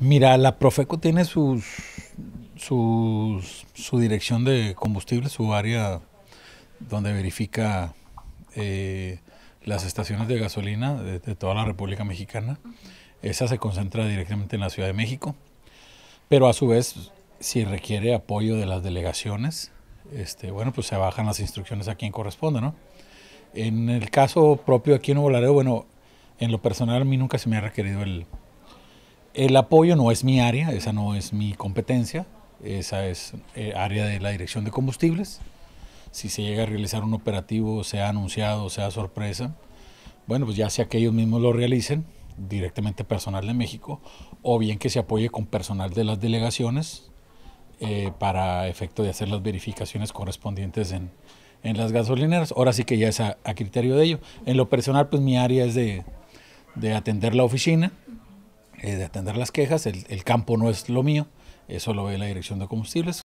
Mira, la Profeco tiene sus, su dirección de combustible, su área donde verifica eh, las estaciones de gasolina de, toda la República Mexicana. Esa se concentra directamente en la Ciudad de México, pero a su vez, si requiere apoyo de las delegaciones, este, bueno, pues se bajan las instrucciones a quien corresponda. ¿no? En el caso propio aquí en Nuevo bueno, en lo personal a mí nunca se me ha requerido el, el apoyo no es mi área, esa no es mi competencia, esa es eh, área de la dirección de combustibles. Si se llega a realizar un operativo, sea anunciado, sea sorpresa, bueno, pues ya sea que ellos mismos lo realicen, directamente personal de México, o bien que se apoye con personal de las delegaciones eh, para efecto de hacer las verificaciones correspondientes en, las gasolineras. Ahora sí que ya es a, criterio de ello. En lo personal, pues mi área es de, de atender la oficina, eh, de atender las quejas, el, el campo no es lo mío, eso lo ve la Dirección de Combustibles.